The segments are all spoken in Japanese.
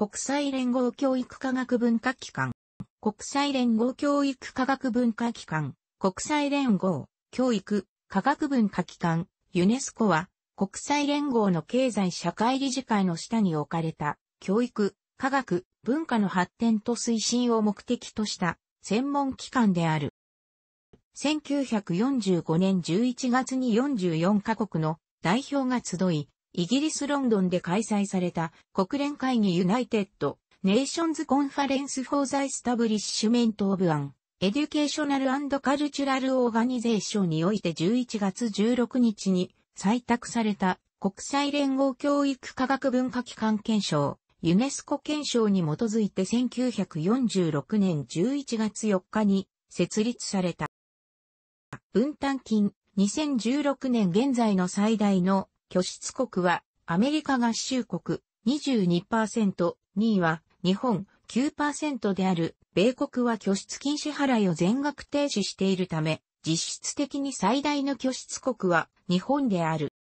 国際連合教育科学文化機関、国際連合教育科学文化機関、国際連合、教育、科学文化機関、ユネスコは、国際連合の経済社会理事会の下に置かれた、教育、科学、文化の発展と推進を目的とした、専門機関である。1945年11月に44カ国の代表が集い、イギリス・ロンドンで開催された国連会議ユナイテッド・ネーションズ・コンファレンス・フォー・ザ・エスタブリッシュメント・オブ・アン・エデュケーショナル・カルチュラル・オーガニゼーションにおいて11月16日に採択された国際連合教育科学文化機関憲章、ユネスコ憲章に基づいて1946年11月4日に設立された。分担金2016年現在の最大の拠出国はアメリカ合衆国22%、2位は日本9%である米国は拠出金支払いを全額停止しているため、実質的に最大の拠出国は日本である。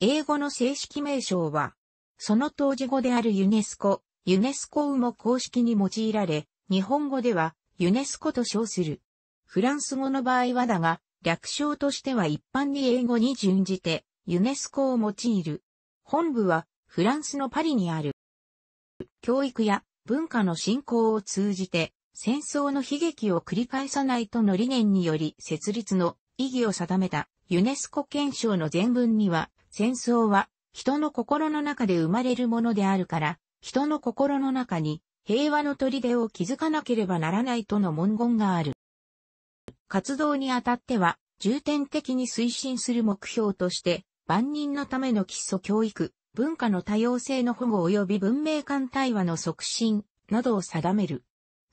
英語の正式名称は、その当時語であるユネスコ、ユネスコウも公式に用いられ、日本語ではユネスコと称する。フランス語の場合はだが、略称としては一般に英語に準じてユネスコを用いる。本部はフランスのパリにある。教育や文化の振興を通じて戦争の悲劇を繰り返さないとの理念により設立の意義を定めたユネスコ憲章の前文には戦争は人の心の中で生まれるものであるから人の心の中に平和の砦を築かなければならないとの文言がある。活動にあたっては重点的に推進する目標として万人のための基礎教育、文化の多様性の保護及び文明間対話の促進などを定める。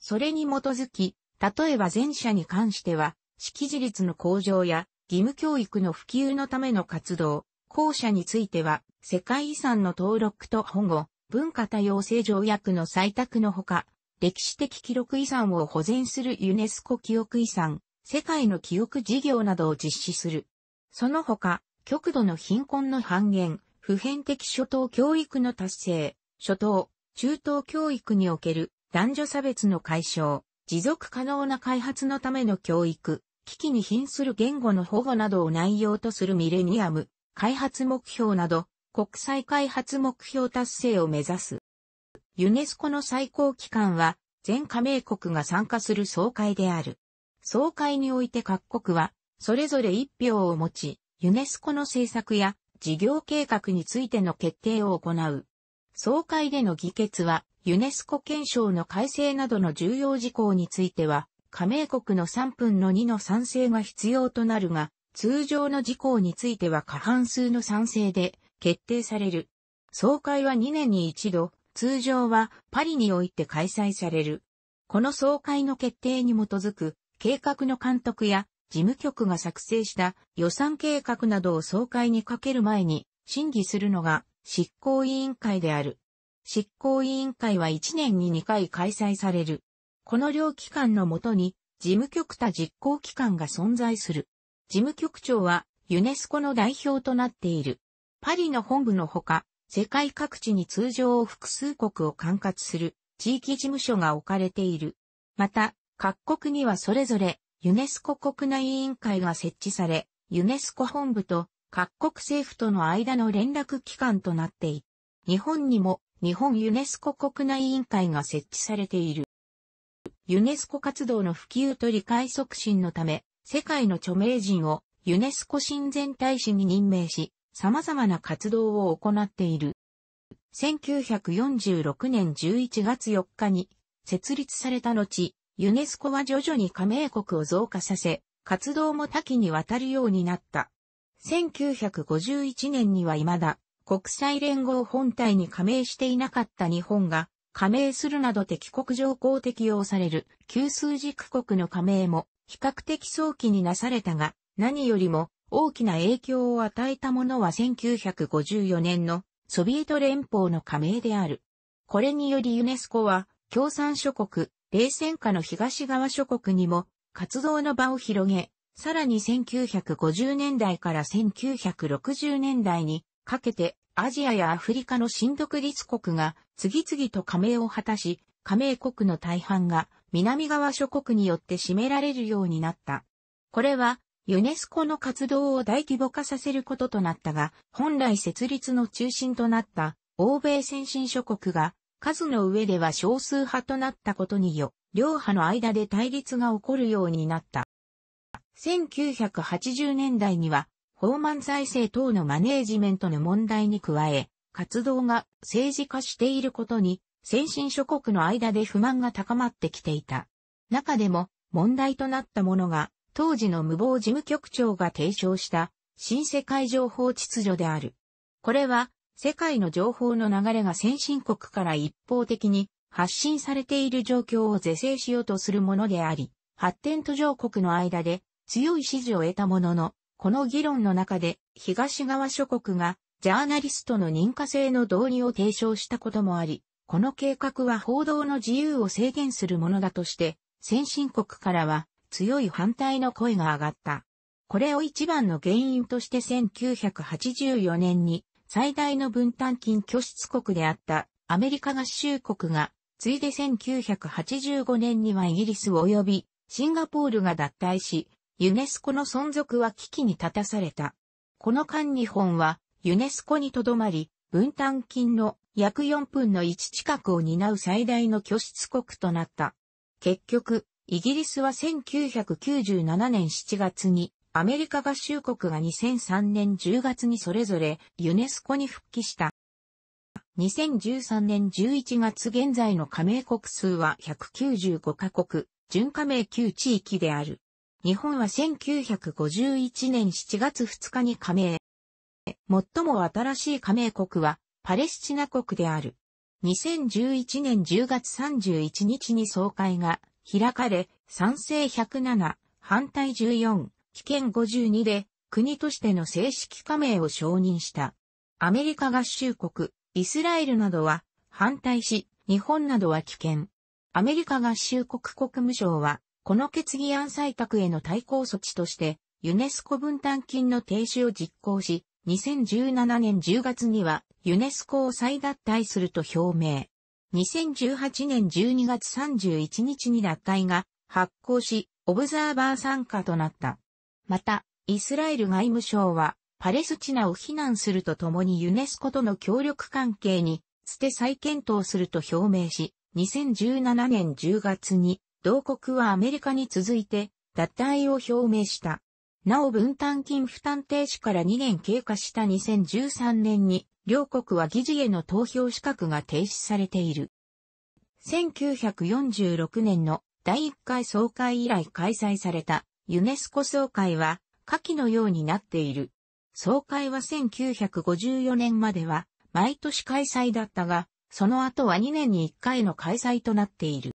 それに基づき、例えば前者に関しては、識字率の向上や義務教育の普及のための活動、後者については、世界遺産の登録と保護、文化多様性条約の採択のほか、歴史的記録遺産を保全するユネスコ記憶遺産、世界の記憶事業などを実施する。その他、極度の貧困の半減、普遍的初等教育の達成、初等、中等教育における男女差別の解消、持続可能な開発のための教育、危機に瀕する言語の保護などを内容とするミレニアム、開発目標など、国際開発目標達成を目指す。ユネスコの最高機関は、全加盟国が参加する総会である。総会において各国は、それぞれ一票を持ち、ユネスコの政策や事業計画についての決定を行う。総会での議決は、ユネスコ憲章の改正などの重要事項については、加盟国の3分の2の賛成が必要となるが、通常の事項については過半数の賛成で決定される。総会は2年に一度、通常はパリにおいて開催される。この総会の決定に基づく計画の監督や事務局が作成した予算計画などを総会にかける前に審議するのが執行委員会である。執行委員会は1年に2回開催される。この両機関のもとに事務局他実行機関が存在する。事務局長はユネスコの代表となっている。パリの本部のほか、世界各地に通常を複数国を管轄する地域事務所が置かれている。また、各国にはそれぞれユネスコ国内委員会が設置され、ユネスコ本部と各国政府との間の連絡機関となってい日本にも日本ユネスコ国内委員会が設置されている。ユネスコ活動の普及と理解促進のため、世界の著名人をユネスコ親善大使に任命し、様々な活動を行っている。1946年11月4日に設立された後、ユネスコは徐々に加盟国を増加させ、活動も多岐にわたるようになった。1951年には未だ国際連合本体に加盟していなかった日本が加盟するなど敵国条項適用される旧数軸国の加盟も比較的早期になされたが何よりも大きな影響を与えたものは1954年のソビエト連邦の加盟である。これによりユネスコは共産諸国冷戦下の東側諸国にも活動の場を広げ、さらに1950年代から1960年代にかけてアジアやアフリカの新独立国が次々と加盟を果たし、加盟国の大半が南側諸国によって占められるようになった。これはユネスコの活動を大規模化させることとなったが、本来設立の中心となった欧米先進諸国が数の上では少数派となったことによ、両派の間で対立が起こるようになった。1980年代には、法満財政等のマネージメントの問題に加え、活動が政治化していることに、先進諸国の間で不満が高まってきていた。中でも、問題となったものが、当時の無謀事務局長が提唱した、新世界情報秩序である。これは、世界の情報の流れが先進国から一方的に発信されている状況を是正しようとするものであり、発展途上国の間で強い支持を得たものの、この議論の中で東側諸国がジャーナリストの認可制の導入を提唱したこともあり、この計画は報道の自由を制限するものだとして、先進国からは強い反対の声が上がった。これを一番の原因として1984年に最大の分担金拠出国であったアメリカ合衆国が、ついで1985年にはイギリス及びシンガポールが脱退し、ユネスコの存続は危機に立たされた。この間日本はユネスコにとどまり、分担金の約4分の1近くを担う最大の拠出国となった。結局、イギリスは1997年7月にアメリカ合衆国が2003年10月にそれぞれユネスコに復帰した。2013年11月現在の加盟国数は195カ国、準加盟旧地域である。日本は1951年7月2日に加盟。最も新しい加盟国はパレスチナ国である。2011年10月31日に総会が開かれ、賛成107、反対14、験52で国としての正式加盟を承認した。アメリカ合衆国、イスラエルなどは反対し、日本などは棄権。アメリカ合衆国国務省は、この決議案採択への対抗措置として、ユネスコ分担金の停止を実行し、2017年10月にはユネスコを再脱退すると表明。2018年12月31日に脱退が発行し、オブザーバー参加となった。また、イスラエル外務省は、パレスチナを非難するとともにユネスコとの協力関係に、捨て再検討すると表明し、2017年10月に、同国はアメリカに続いて、脱退を表明した。なお分担金負担停止から2年経過した2013年に、両国は議事への投票資格が停止されている。1946年の第1回総会以来開催されたユネスコ総会は下記のようになっている。総会は1954年までは毎年開催だったが、その後は2年に1回の開催となっている。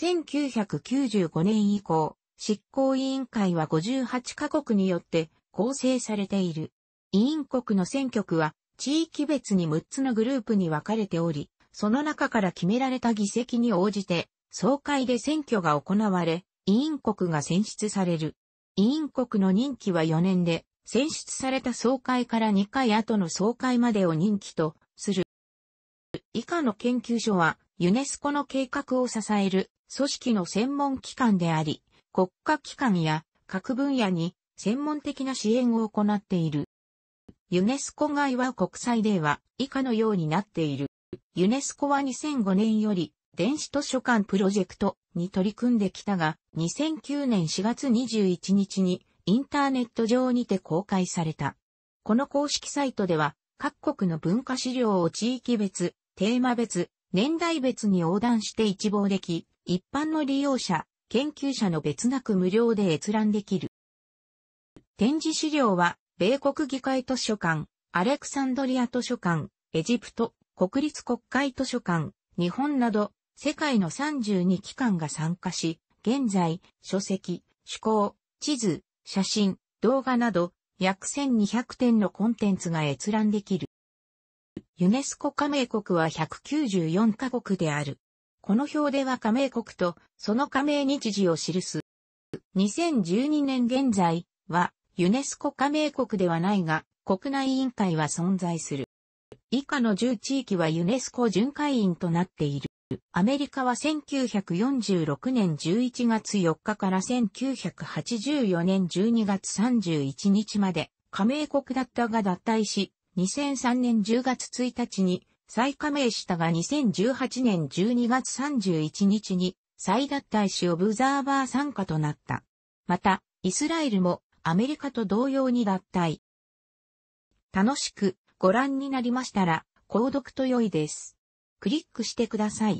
1995年以降、執行委員会は58カ国によって構成されている。委員国の選挙区は地域別に6つのグループに分かれており、その中から決められた議席に応じて、総会で選挙が行われ、委員国が選出される。委員国の任期は4年で、選出された総会から2回後の総会までを任期とする。以下の研究所は、ユネスコの計画を支える組織の専門機関であり、国家機関や各分野に専門的な支援を行っている。ユネスコ外は国際では以下のようになっている。ユネスコは2005年より電子図書館プロジェクトに取り組んできたが、2009年4月21日にインターネット上にて公開された。この公式サイトでは、各国の文化資料を地域別、テーマ別、年代別に横断して一望でき、一般の利用者、研究者の別なく無料で閲覧できる。展示資料は、米国議会図書館、アレクサンドリア図書館、エジプト、国立国会図書館、日本など世界の32機関が参加し、現在、書籍、趣向、地図、写真、動画など、約1200点のコンテンツが閲覧できる。ユネスコ加盟国は194カ国である。この表では加盟国とその加盟日時を記す。2012年現在はユネスコ加盟国ではないが国内委員会は存在する。以下の10地域はユネスコ巡回員となっている。アメリカは1946年11月4日から1984年12月31日まで加盟国だったが脱退し、2003年10月1日に再加盟したが2018年12月31日に再脱退しオブザーバー参加となった。また、イスラエルもアメリカと同様に脱退。楽しくご覧になりましたら、購読と良いです。クリックしてください。